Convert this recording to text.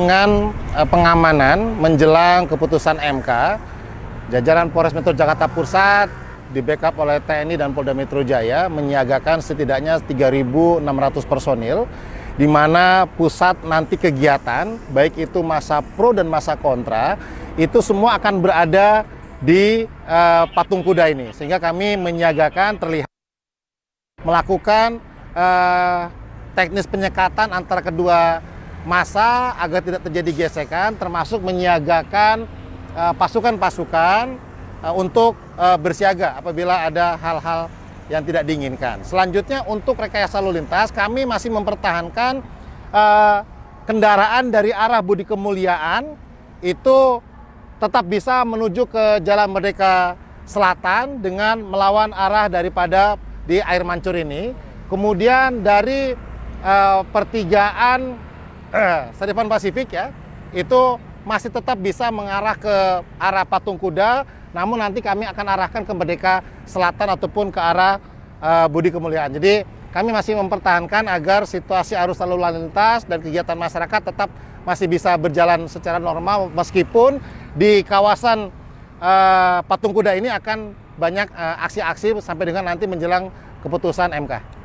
dengan eh, pengamanan menjelang keputusan MK, jajaran Polres Metro Jakarta Pusat di backup oleh TNI dan Polda Metro Jaya menyiagakan setidaknya 3.600 personil di mana pusat nanti kegiatan baik itu masa pro dan masa kontra itu semua akan berada di uh, patung kuda ini sehingga kami menyiagakan terlihat melakukan uh, teknis penyekatan antara kedua masa agar tidak terjadi gesekan, termasuk menyiagakan eh, pasukan-pasukan uh, uh, untuk uh, bersiaga apabila ada hal-hal yang tidak diinginkan. Selanjutnya untuk rekayasa lalu lintas, kami masih mempertahankan uh, kendaraan dari arah Budi Kemuliaan itu tetap bisa menuju ke Jalan Merdeka Selatan dengan melawan arah daripada di air mancur ini. Kemudian dari uh, pertigaan eh, Sedipan Pasifik ya, itu masih tetap bisa mengarah ke arah Patung Kuda, namun nanti kami akan arahkan ke Merdeka Selatan ataupun ke arah eh, Budi Kemuliaan. Jadi kami masih mempertahankan agar situasi arus lalu lintas dan kegiatan masyarakat tetap masih bisa berjalan secara normal meskipun di kawasan eh, Patung Kuda ini akan banyak eh, aksi-aksi sampai dengan nanti menjelang keputusan MK.